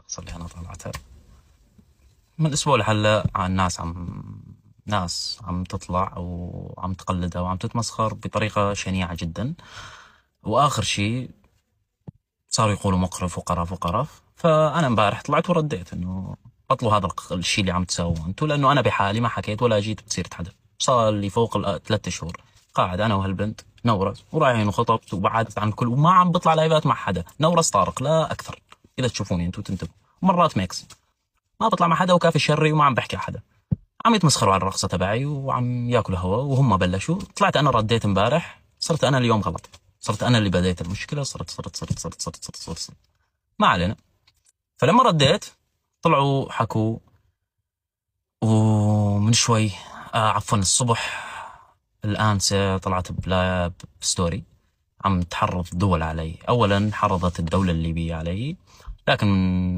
الرقصة اللي أنا طلعتها من أسبوع لهلا الناس عم ناس عم تطلع وعم تقلدها وعم تتمسخر بطريقة شنيعة جدا وآخر شيء صاروا يقولوا مقرف وقرف وقرف فأنا امبارح طلعت ورديت إنه بطلوا هذا الشيء اللي عم تسووه أنتم لأنه أنا بحالي ما حكيت ولا جيت بتصير حدا صار لي فوق ثلاثة شهور قاعد أنا وهالبنت نورس ورايحين وخطبت وبعدت عن كل وما عم بطلع لايفات مع حدا نورس طارق لا أكثر كذا تشوفوني انتم تنتبهوا مرات ميكس ما بطلع مع حدا وكافي شري وما عم بحكي على حدا عم يتمسخروا على الرقصه تبعي وعم ياكلوا هوا وهم بلشوا طلعت انا رديت امبارح صرت انا اليوم غلط صرت انا اللي بديت المشكله صرت صرت صرت صرت صرت صرت, صرت, صرت. ما علينا فلما رديت طلعوا حكوا ومن شوي آه عفوا الصبح الانسه طلعت ستوري عم تحرض دول علي أولا حرضت الدولة الليبية علي لكن